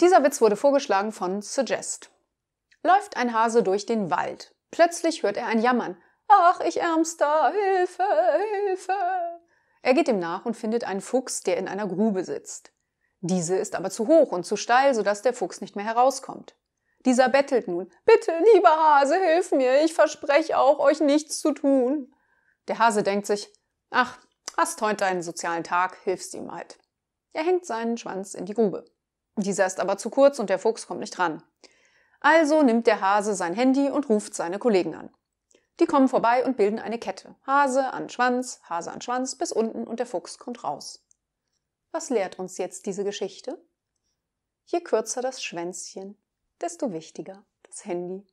Dieser Witz wurde vorgeschlagen von Suggest. Läuft ein Hase durch den Wald. Plötzlich hört er ein Jammern. Ach, ich Ärmster, Hilfe, Hilfe! Er geht ihm nach und findet einen Fuchs, der in einer Grube sitzt. Diese ist aber zu hoch und zu steil, sodass der Fuchs nicht mehr herauskommt. Dieser bettelt nun. Bitte, lieber Hase, hilf mir, ich verspreche auch, euch nichts zu tun. Der Hase denkt sich, ach, hast heute einen sozialen Tag, hilfst ihm halt. Er hängt seinen Schwanz in die Grube. Dieser ist aber zu kurz und der Fuchs kommt nicht ran. Also nimmt der Hase sein Handy und ruft seine Kollegen an. Die kommen vorbei und bilden eine Kette. Hase an Schwanz, Hase an Schwanz bis unten und der Fuchs kommt raus. Was lehrt uns jetzt diese Geschichte? Je kürzer das Schwänzchen, desto wichtiger das Handy.